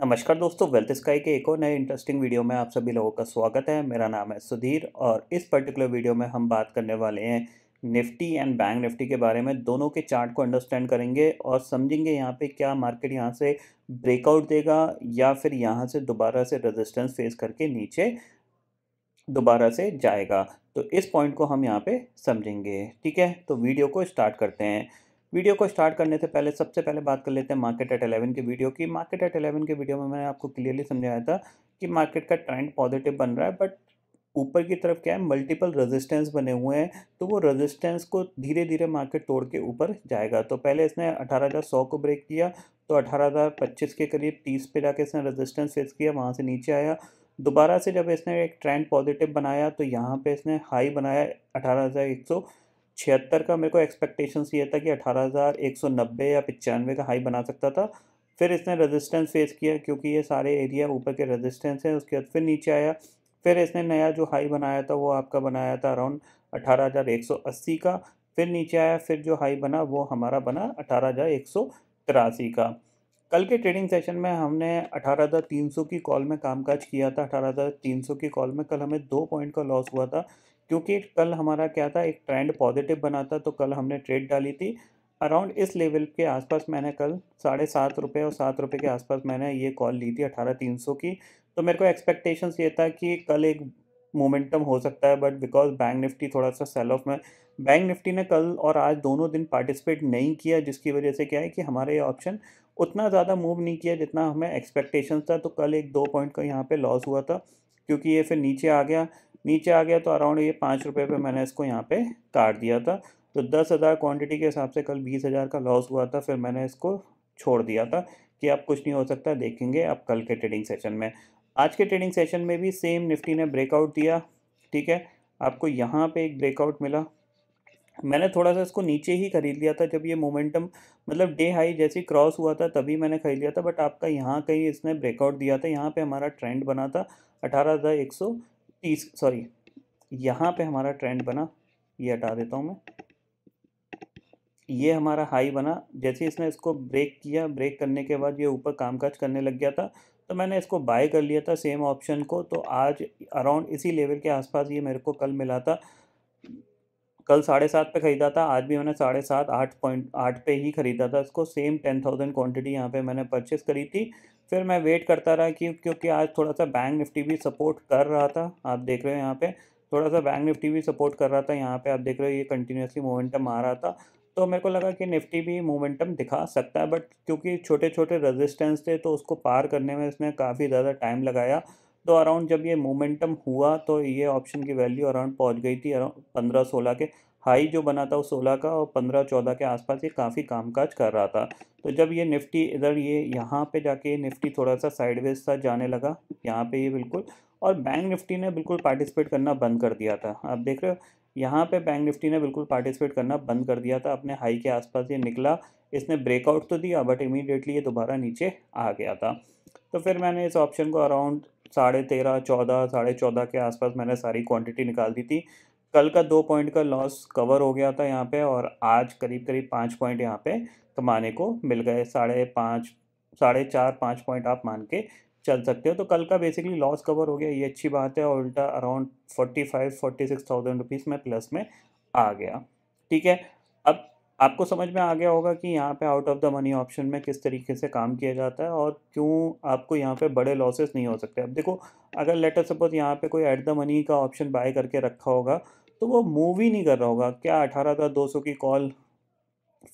नमस्कार दोस्तों wealth sky के एक और नए इंटरेस्टिंग वीडियो में आप सभी लोगों का स्वागत है मेरा नाम है सुधीर और इस पर्टिकुलर वीडियो में हम बात करने वाले हैं निफ्टी एंड बैंक निफ्टी के बारे में दोनों के चार्ट को अंडरस्टैंड करेंगे और समझेंगे यहाँ पे क्या मार्केट यहाँ से ब्रेकआउट देगा या फिर यहाँ से दोबारा से रजिस्टेंस फेस करके नीचे दोबारा से जाएगा तो इस पॉइंट को हम यहाँ पे समझेंगे ठीक है तो वीडियो को स्टार्ट करते हैं वीडियो को स्टार्ट करने से पहले सबसे पहले बात कर लेते हैं मार्केट एट एलेवन की वीडियो की मार्केट एट एलेवन के वीडियो में मैंने आपको क्लियरली समझाया था कि मार्केट का ट्रेंड पॉजिटिव बन रहा है बट ऊपर की तरफ क्या है मल्टीपल रेजिस्टेंस बने हुए हैं तो वो रेजिस्टेंस को धीरे धीरे मार्केट तोड़ के ऊपर जाएगा तो पहले इसने 18,100 को ब्रेक किया तो 18,025 के करीब 30 पे जाके इसने रेजिस्टेंस फेस किया वहाँ से नीचे आया दोबारा से जब इसने एक ट्रेंड पॉजिटिव बनाया तो यहाँ पे इसने हाई बनाया अठारह छिहत्तर का मेरे को एक्सपेक्टेशन ये था कि अठारह हज़ार एक सौ नब्बे या पचानवे का हाई बना सकता था फिर इसने रेजिस्टेंस फेस किया क्योंकि ये सारे एरिया ऊपर के रेजिस्टेंस हैं उसके बाद फिर नीचे आया फिर इसने नया जो हाई बनाया था वो आपका बनाया था अराउंड अठारह हज़ार एक सौ अस्सी का फिर नीचे आया फिर जो हाई बना वो हमारा बना अठारह हज़ार एक सौ तिरासी का कल के ट्रेडिंग सेशन में हमने अठारह की कॉल में कामकाज किया था अठारह की कॉल में कल हमें दो पॉइंट का लॉस हुआ था क्योंकि कल हमारा क्या था एक ट्रेंड पॉजिटिव बना था तो कल हमने ट्रेड डाली थी अराउंड इस लेवल के आसपास मैंने कल साढ़े सात रुपये और सात रुपये के आसपास मैंने ये कॉल ली थी अठारह तीन सौ की तो मेरे को एक्सपेक्टेशंस ये था कि कल एक मोमेंटम हो सकता है बट बिकॉज बैंक निफ्टी थोड़ा सा सेल ऑफ में बैंक निफ्टी ने कल और आज दोनों दिन पार्टिसिपेट नहीं किया जिसकी वजह से क्या है कि हमारे ये ऑप्शन उतना ज़्यादा मूव नहीं किया जितना हमें एक्सपेक्टेशन था तो कल एक दो पॉइंट का यहाँ पे लॉस हुआ था क्योंकि ये फिर नीचे आ गया नीचे आ गया तो अराउंड ये पाँच रुपये पर मैंने इसको यहाँ पे काट दिया था तो दस हज़ार क्वान्टिटी के हिसाब से कल बीस हज़ार का लॉस हुआ था फिर मैंने इसको छोड़ दिया था कि अब कुछ नहीं हो सकता देखेंगे अब कल के ट्रेडिंग सेशन में आज के ट्रेडिंग सेशन में भी सेम निफ्टी ने ब्रेकआउट दिया ठीक है आपको यहाँ पर एक ब्रेकआउट मिला मैंने थोड़ा सा इसको नीचे ही खरीद लिया था जब ये मोमेंटम मतलब डे हाई जैसे क्रॉस हुआ था तभी मैंने खरीद लिया था बट आपका यहाँ कहीं इसने ब्रेकआउट दिया था यहाँ पे हमारा ट्रेंड बना था अठारह हज़ार एक सौ तीस सॉरी यहाँ पे हमारा ट्रेंड बना ये हटा देता हूँ मैं ये हमारा हाई बना जैसे इसने इसको ब्रेक किया ब्रेक करने के बाद ये ऊपर कामकाज करने लग गया था तो मैंने इसको बाय कर लिया था सेम ऑप्शन को तो आज अराउंड इसी लेवल के आसपास ये मेरे को कल मिला था कल साढ़े सात पे ख़रीदा था आज भी मैंने साढ़े सात आठ पॉइंट आठ पे ही ख़रीदा था इसको सेम टेन थाउजेंड क्वान्टिटी यहाँ पे मैंने परचेस करी थी फिर मैं वेट करता रहा कि क्योंकि आज थोड़ा सा बैंक निफ्टी भी सपोर्ट कर रहा था आप देख रहे हो यहाँ पे थोड़ा सा बैंक निफ्टी भी सपोर्ट कर रहा था यहाँ पे आप देख रहे हो ये कंटिन्यूसली मोमेंटम आ रहा था तो मेरे को लगा कि निफ्टी भी मोमेंटम दिखा सकता है बट क्योंकि छोटे छोटे रेजिस्टेंस थे तो उसको पार करने में इसने काफ़ी ज़्यादा टाइम लगाया तो अराउंड जब ये मोमेंटम हुआ तो ये ऑप्शन की वैल्यू अराउंड पहुंच गई थी अराउंड पंद्रह सोलह के हाई जो बना था वो सोलह का और पंद्रह चौदह के आसपास ये काफ़ी कामकाज कर रहा था तो जब ये निफ्टी इधर ये यहाँ पे जाके ये निफ्टी थोड़ा सा साइडवेज सा जाने लगा यहाँ पे ये बिल्कुल और बैंक निफ्टी ने बिल्कुल पार्टिसिपेट करना बंद कर दिया था आप देख रहे हो यहाँ पे बैंक निफ्टी ने बिल्कुल पार्टिसिपेट करना बंद कर दिया था अपने हाई के आसपास ये निकला इसने ब्रेकआउट तो दिया बट इमीडिएटली ये दोबारा नीचे आ गया था तो फिर मैंने इस ऑप्शन को अराउंड साढ़े तेरह चौदह साढ़े चौदह के आसपास मैंने सारी क्वांटिटी निकाल दी थी कल का दो पॉइंट का लॉस कवर हो गया था यहाँ पे और आज करीब करीब पाँच पॉइंट यहाँ पे कमाने को मिल गए साढ़े पाँच साढ़े चार पाँच पॉइंट आप मान के चल सकते हो तो कल का बेसिकली लॉस कवर हो गया ये अच्छी बात है और उल्टा around forty five forty six thousand rupees में प्लस में आ गया ठीक है आपको समझ में आ गया होगा कि यहाँ पे out of the money option में किस तरीके से काम किया जाता है और क्यों आपको यहाँ पे बड़े लॉसेस नहीं हो सकते अब देखो अगर लेटर सपोज यहाँ पे कोई एट द मनी का ऑप्शन बाय करके रखा होगा तो वो मूव ही नहीं कर रहा होगा क्या अठारह हज़ार दो सौ की call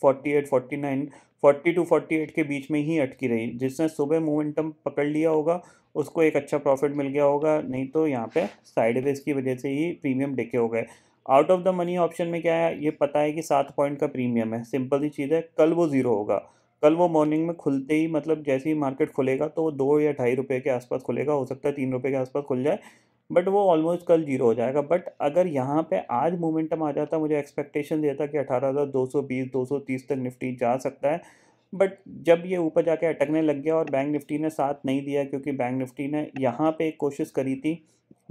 forty eight forty nine forty two forty eight के बीच में ही अटकी रही जिसने सुबह मोमेंटम पकड़ लिया होगा उसको एक अच्छा प्रॉफिट मिल गया होगा नहीं तो यहाँ पे साइडवेज की वजह से ही प्रीमियम डेके हो गए out of the money option में क्या है ये पता है कि सात पॉइंट का प्रीमियम है सिंपल सी चीज़ है कल वो ज़ीरो होगा कल वो मॉर्निंग में खुलते ही मतलब जैसे ही मार्केट खुलेगा तो वो दो या ढाई रुपये के आसपास खुलेगा हो सकता है तीन रुपये के आसपास खुल जाए बट वो ऑलमोस्ट कल जीरो हो जाएगा बट अगर यहाँ पे आज मोमेंटम आ जाता मुझे एक्सपेक्टेशन देता कि अठारह हज़ार दो सौ बीस दो सौ तीस तक निफ्टी जा सकता है बट जब ये ऊपर जाके अटकने लग गया और बैंक निफ्टी ने साथ नहीं दिया क्योंकि बैंक निफ्टी ने यहाँ पे कोशिश करी थी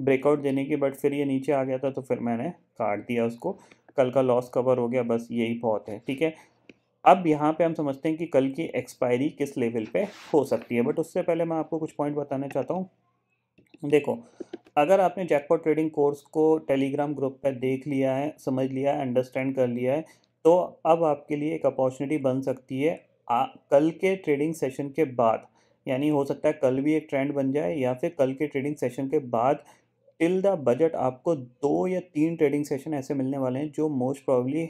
ब्रेकआउट देने की बट फिर ये नीचे आ गया था तो फिर मैंने काट दिया उसको कल का लॉस कवर हो गया बस यही बहुत है ठीक है अब यहाँ पे हम समझते हैं कि कल की एक्सपायरी किस लेवल पे हो सकती है बट उससे पहले मैं आपको कुछ पॉइंट बताना चाहता हूँ देखो अगर आपने जैकपॉट ट्रेडिंग कोर्स को टेलीग्राम ग्रुप पे देख लिया है समझ लिया है अंडरस्टैंड कर लिया है तो अब आपके लिए एक अपॉर्चुनिटी बन सकती है आ, कल के ट्रेडिंग सेशन के बाद यानी हो सकता है कल भी एक ट्रेंड बन जाए या फिर कल के ट्रेडिंग सेशन के बाद टिल द बजट आपको दो या तीन ट्रेडिंग सेशन ऐसे मिलने वाले हैं जो मोस्ट प्रॉबली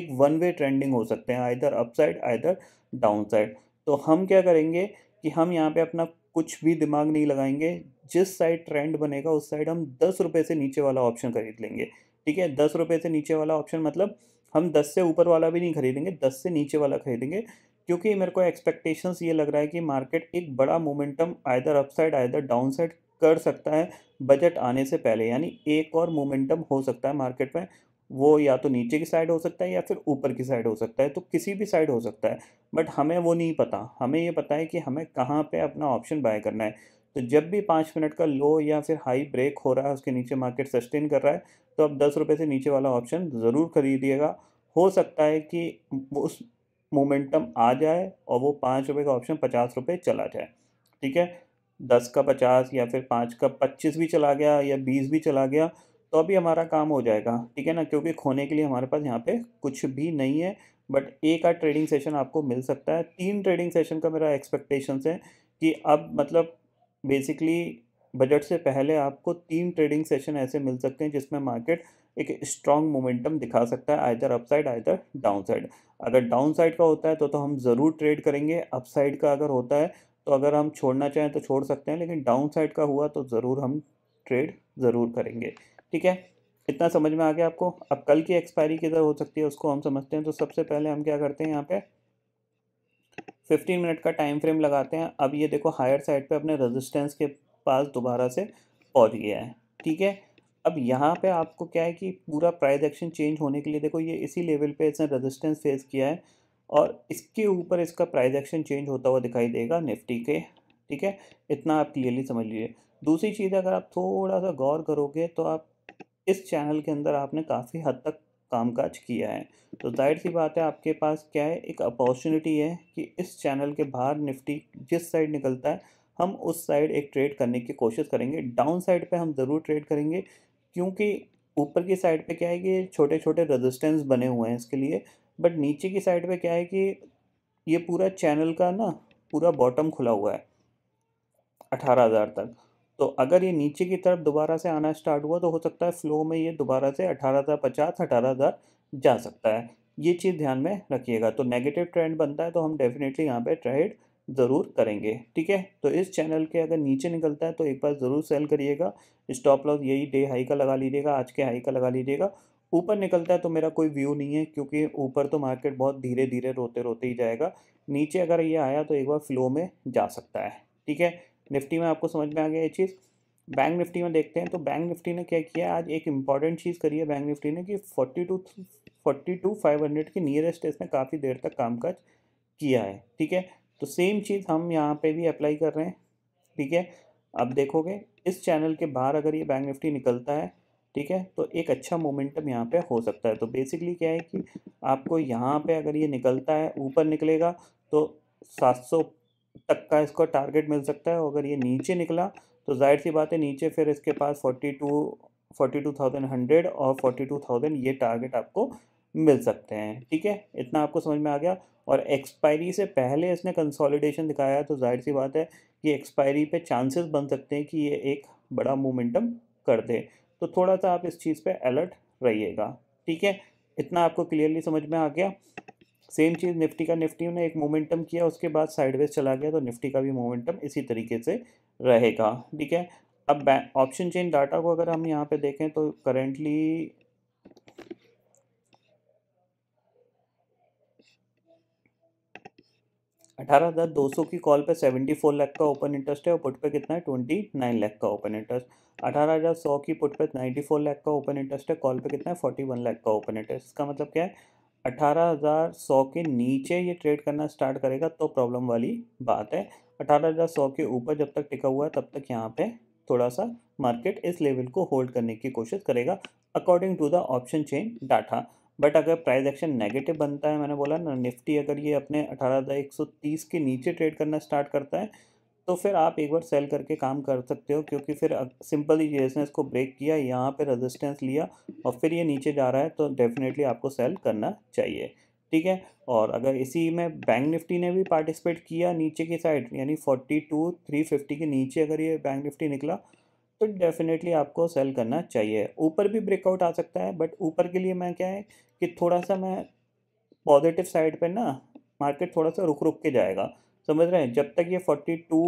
एक वन वे ट्रेंडिंग हो सकते हैं either upside either down side तो हम क्या करेंगे कि हम यहाँ पे अपना कुछ भी दिमाग नहीं लगाएंगे जिस साइड ट्रेंड बनेगा उस साइड हम दस रुपये से नीचे वाला ऑप्शन खरीद लेंगे ठीक है दस रुपये से नीचे वाला ऑप्शन मतलब हम दस से ऊपर वाला भी नहीं खरीदेंगे दस से नीचे वाला खरीदेंगे क्योंकि मेरे को एक्सपेक्टेशंस ये लग रहा है कि मार्केट एक बड़ा momentum either upside either down side कर सकता है बजट आने से पहले यानी एक और मोमेंटम हो सकता है मार्केट में वो या तो नीचे की साइड हो सकता है या फिर ऊपर की साइड हो सकता है तो किसी भी साइड हो सकता है बट हमें वो नहीं पता हमें ये पता है कि हमें कहाँ पे अपना ऑप्शन बाय करना है तो जब भी पाँच मिनट का लो या फिर हाई ब्रेक हो रहा है उसके नीचे मार्केट सस्टेन कर रहा है तो आप दस रुपये से नीचे वाला ऑप्शन ज़रूर खरीदिएगा हो सकता है कि उस मोमेंटम आ जाए और वो पाँच रुपये का ऑप्शन पचास रुपये चला जाए ठीक है दस का पचास या फिर पाँच का पच्चीस भी चला गया या बीस भी चला गया तो अभी हमारा काम हो जाएगा ठीक है ना क्योंकि खोने के लिए हमारे पास यहाँ पे कुछ भी नहीं है बट एक आध ट्रेडिंग सेशन आपको मिल सकता है तीन ट्रेडिंग सेशन का मेरा एक्सपेक्टेशंस है कि अब मतलब बेसिकली बजट से पहले आपको तीन ट्रेडिंग सेशन ऐसे मिल सकते हैं जिसमें मार्केट एक स्ट्रॉन्ग मोमेंटम दिखा सकता है either upside either down side अगर डाउन साइड का होता है तो तो हम ज़रूर ट्रेड करेंगे अपसाइड का अगर होता है तो अगर हम छोड़ना चाहें तो छोड़ सकते हैं लेकिन डाउन साइड का हुआ तो ज़रूर हम ट्रेड ज़रूर करेंगे ठीक है इतना समझ में आ गया आपको अब कल की एक्सपायरी किधर हो सकती है उसको हम समझते हैं तो सबसे पहले हम क्या करते हैं यहाँ पे फिफ्टीन मिनट का टाइम फ्रेम लगाते हैं अब ये देखो हायर साइड पे अपने रेजिस्टेंस के पास दोबारा से पहुँच गया है ठीक है अब यहाँ पे आपको क्या है कि पूरा प्राइस एक्शन चेंज होने के लिए देखो ये इसी लेवल पे इसने रेजिस्टेंस फेस किया है और इसके ऊपर इसका प्राइस एक्शन चेंज होता हुआ दिखाई देगा निफ्टी के ठीक है इतना आप क्लियरली समझ लीजिए दूसरी चीज़ अगर आप थोड़ा सा गौर करोगे तो आप इस चैनल के अंदर आपने काफ़ी हद तक कामकाज किया है तो जाहिर सी बात है आपके पास क्या है एक अपॉर्चुनिटी है कि इस चैनल के बाहर निफ्टी जिस साइड निकलता है हम उस साइड एक ट्रेड करने की कोशिश करेंगे डाउन साइड पर हम ज़रूर ट्रेड करेंगे क्योंकि ऊपर की साइड पे क्या है कि छोटे छोटे रेजिस्टेंस बने हुए हैं इसके लिए बट नीचे की साइड पे क्या है कि ये पूरा चैनल का ना पूरा बॉटम खुला हुआ है अठारह हज़ार तक तो अगर ये नीचे की तरफ दोबारा से आना स्टार्ट हुआ तो हो सकता है फ्लो में ये दोबारा से अठारह हज़ार पचास अठारह हज़ार जा सकता है ये चीज़ ध्यान में रखिएगा तो नेगेटिव ट्रेंड बनता है तो हम डेफिनेटली यहाँ पे ट्रेड ज़रूर करेंगे ठीक है तो इस चैनल के अगर नीचे निकलता है तो एक बार ज़रूर सेल करिएगा स्टॉप लॉस यही डे हाई का लगा लीजिएगा आज के हाई का लगा लीजिएगा ऊपर निकलता है तो मेरा कोई व्यू नहीं है क्योंकि ऊपर तो मार्केट बहुत धीरे धीरे रोते रोते ही जाएगा नीचे अगर ये आया तो एक बार फ्लो में जा सकता है ठीक है निफ्टी में आपको समझ में आ गया ये चीज़ बैंक निफ्टी में देखते हैं तो बैंक निफ्टी ने क्या किया आज एक इंपॉर्टेंट चीज़ करी है बैंक निफ्टी ने कि forty two forty two five hundred के नियरेस्ट इसने काफ़ी देर तक कामकाज किया है ठीक है तो सेम चीज़ हम यहाँ पे भी अप्लाई कर रहे हैं ठीक है अब देखोगे इस चैनल के बाहर अगर ये बैंक निफ्टी निकलता है ठीक है तो एक अच्छा मोमेंटम यहाँ पे हो सकता है तो बेसिकली क्या है कि आपको यहाँ पे अगर ये निकलता है ऊपर निकलेगा तो 700 तक का इसको टारगेट मिल सकता है अगर ये नीचे निकला तो जाहिर सी बात है नीचे फिर इसके पास 42 two forty two thousand hundred और 42,000 टू थाउजेंड ये टारगेट आपको मिल सकते हैं ठीक है इतना आपको समझ में आ गया और एक्सपायरी से पहले इसने कंसोलिडेशन दिखाया तो जाहिर सी बात है कि एक्सपायरी पे चांसेस बन सकते हैं कि ये एक बड़ा मोमेंटम कर दे तो थोड़ा सा आप इस चीज़ पे अलर्ट रहिएगा ठीक है इतना आपको क्लियरली समझ में आ गया सेम चीज़ निफ्टी का निफ्टी ने एक मोमेंटम किया उसके बाद साइडवेज चला गया तो निफ्टी का भी मोमेंटम इसी तरीके से रहेगा ठीक है अब ऑप्शन चेन डाटा को अगर हम यहाँ पे देखें तो करेंटली अठारह हज़ार दो सौ की कॉल पे सेवेंटी फोर लाख का ओपन इंटरेस्ट है और पुट पे कितना है ट्वेंटी नाइन लाख का ओपन इंटरेस्ट अठारह हज़ार सौ की पुट पे नाइन्टी फोर लाख का ओपन इंटरेस्ट है कॉल पे कितना है फोर्टी वन लाख का ओपन इंटरेस्ट इसका मतलब क्या है अठारह हज़ार सौ के नीचे ये ट्रेड करना स्टार्ट करेगा तो प्रॉब्लम वाली बात है अठारह हज़ार सौ के ऊपर जब तक टिका हुआ है तब तक यहाँ पे थोड़ा सा मार्केट इस लेवल को होल्ड करने की कोशिश करेगा according to the option chain data but अगर प्राइस एक्शन नेगेटिव बनता है मैंने बोला ना निफ्टी अगर ये अपने अठारह एक सौ तीस के नीचे ट्रेड करना स्टार्ट करता है तो फिर आप एक बार सेल करके काम कर सकते हो क्योंकि फिर सिंपल ही जैसे इसको ब्रेक किया यहाँ पे रेजिस्टेंस लिया और फिर ये नीचे जा रहा है तो डेफिनेटली आपको सेल करना चाहिए ठीक है और अगर इसी में बैंक निफ्टी ने भी पार्टिसिपेट किया नीचे की साइड यानी फोर्टी टू थ्री फिफ्टी के नीचे अगर ये बैंक निफ्टी निकला तो डेफिनेटली आपको सेल करना चाहिए ऊपर भी ब्रेकआउट आ सकता है बट ऊपर के लिए मैं क्या है कि थोड़ा सा मैं पॉजिटिव साइड पे ना मार्केट थोड़ा सा रुक रुक के जाएगा समझ रहे हैं जब तक ये forty two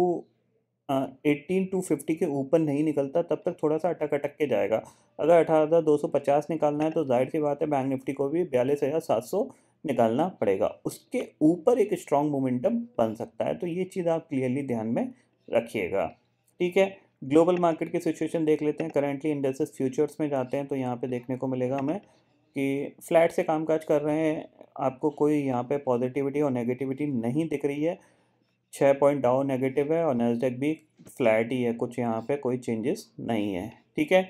eighteen two fifty के ऊपर नहीं निकलता तब तक थोड़ा सा अटक अटक के जाएगा अगर अठारह हज़ार दो सौ पचास निकालना है तो जाहिर सी बात है बैंक निफ्टी को भी बयालीस हज़ार सात सौ निकालना पड़ेगा उसके ऊपर एक स्ट्रॉन्ग मोमेंटम बन सकता है तो ये चीज़ आप क्लियरली ध्यान में रखिएगा ठीक है ग्लोबल मार्केट की सिचुएशन देख लेते हैं करेंटली इंडेक्सेस फ्यूचर्स में जाते हैं तो यहाँ पे देखने को मिलेगा हमें कि फ्लैट से कामकाज कर रहे हैं आपको कोई यहाँ पे पॉजिटिविटी और नेगेटिविटी नहीं दिख रही है छः पॉइंट डाउन नेगेटिव है और नेस्डेक भी फ्लैट ही है कुछ यहाँ पे कोई चेंजेस नहीं है ठीक है